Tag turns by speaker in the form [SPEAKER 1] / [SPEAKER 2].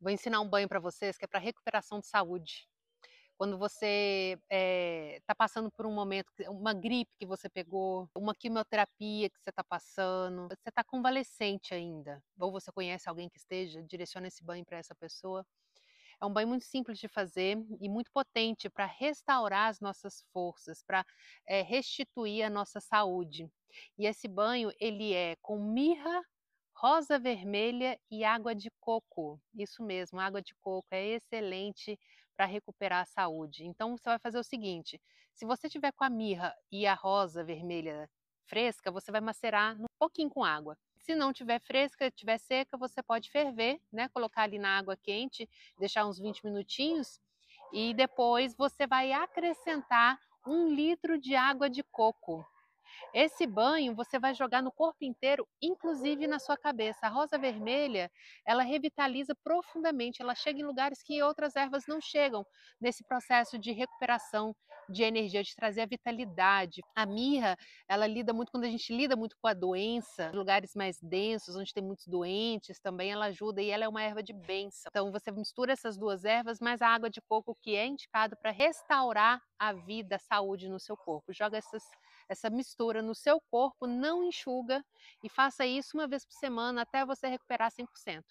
[SPEAKER 1] Vou ensinar um banho para vocês que é para recuperação de saúde. Quando você está eh, é, passando por um momento, uma gripe que você pegou, uma quimioterapia que você está passando, você está convalescente ainda, ou você conhece alguém que esteja, direciona esse banho para essa pessoa. É um banho muito simples de fazer e muito potente para restaurar as nossas forças, para é, eh, restituir a nossa saúde. E esse banho ele é com mirra rosa vermelha e água de coco. Isso mesmo, água de coco é excelente para recuperar a saúde. Então você vai fazer o seguinte: se você tiver com a mirra e a rosa vermelha fresca, você vai macerar um pouquinho com água. Se não tiver fresca, tiver seca, você pode ferver, né? Colocar ali na água quente, deixar uns 20 minutinhos e depois você vai acrescentar um litro de água de coco esse banho você vai jogar no corpo inteiro, inclusive na sua cabeça. A rosa vermelha, ela revitaliza profundamente, ela chega em lugares que outras ervas não chegam nesse processo de recuperação de energia, de trazer a vitalidade. A mirra, ela lida muito quando a gente lida muito com a doença, lugares mais densos, onde tem muitos doentes também, ela ajuda e ela é uma erva de bênção. Então você mistura essas duas ervas, mais a água de coco que é indicado para restaurar a vida, a saúde no seu corpo. Joga essas, essa mistura mistura no seu corpo, não enxuga e faça isso uma vez por semana até você recuperar 100%.